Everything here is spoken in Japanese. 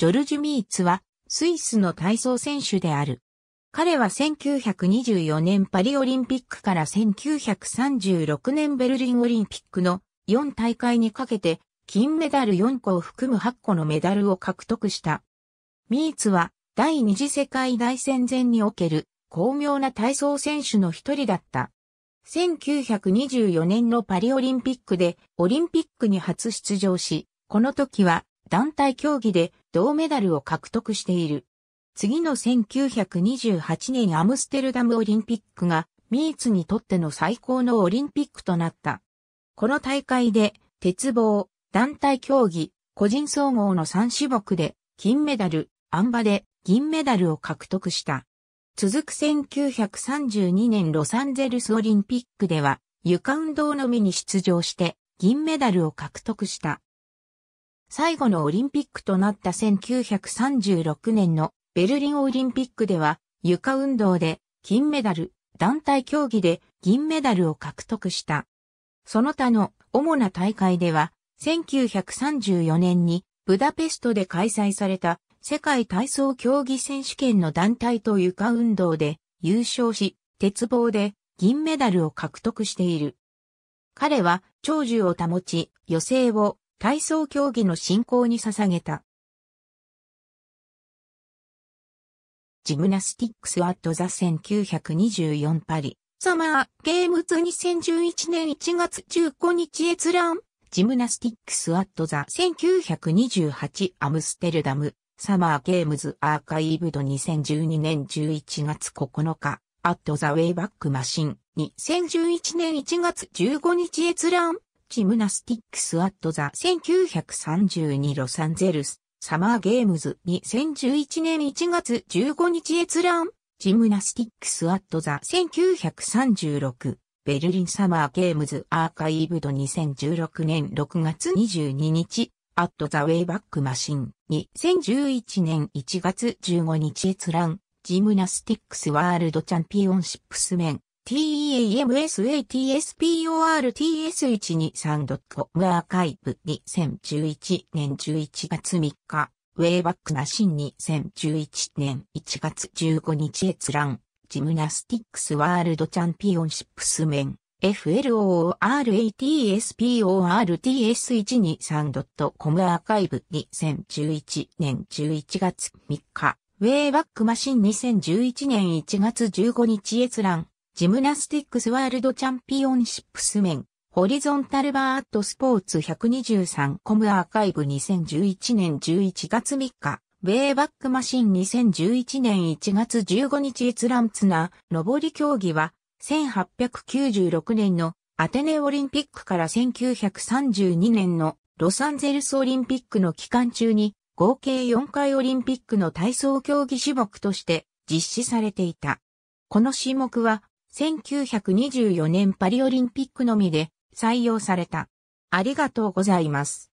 ジョルジュ・ミーツは、スイスの体操選手である。彼は1924年パリオリンピックから1936年ベルリンオリンピックの4大会にかけて、金メダル4個を含む8個のメダルを獲得した。ミーツは、第二次世界大戦前における、巧妙な体操選手の一人だった。1924年のパリオリンピックでオリンピックに初出場し、この時は団体競技で銅メダルを獲得している。次の1928年アムステルダムオリンピックがミーツにとっての最高のオリンピックとなった。この大会で鉄棒、団体競技、個人総合の3種目で金メダル、あん馬で銀メダルを獲得した。続く1932年ロサンゼルスオリンピックでは床運動のみに出場して銀メダルを獲得した。最後のオリンピックとなった1936年のベルリンオリンピックでは床運動で金メダル、団体競技で銀メダルを獲得した。その他の主な大会では1934年にブダペストで開催された世界体操競技選手権の団体と床運動で優勝し、鉄棒で銀メダルを獲得している。彼は長寿を保ち、余生を体操競技の振興に捧げた。ジムナスティックスアットザ1924パリ。サマーゲームズ2011年1月15日閲覧。ジムナスティックスアットザ1928アムステルダム。サマーゲームズアーカイブド2012年11月9日。アットザウェイバックマシン。2011年1月15日閲覧。チムナスティックスアットザ1932ロサンゼルスサマーゲームズ2011年1月15日閲覧ジムナスティックスアットザ1936ベルリンサマーゲームズアーカイブド2016年6月22日アットザウェイバックマシン2011年1月15日閲覧ジムナスティックスワールドチャンピオンシップスメン TEAMSATSPORTS123.com アーカイブ2011年11月3日、ウェイバックマシン2011年1月15日閲覧、ジムナスティックスワールドチャンピオンシップスメン、FLORATSPORTS123.com アーカイブ2011年11月3日、ウェイバックマシン2011年1月15日閲覧、ジムナスティックスワールドチャンピオンシップスメン、ホリゾンタルバーアットスポーツ123コムアーカイブ2011年11月3日、ウェイバックマシン2011年1月15日閲覧ツナ、上り競技は、1896年のアテネオリンピックから1932年のロサンゼルスオリンピックの期間中に合計4回オリンピックの体操競技種目として実施されていた。この種目は1924年パリオリンピックのみで採用された。ありがとうございます。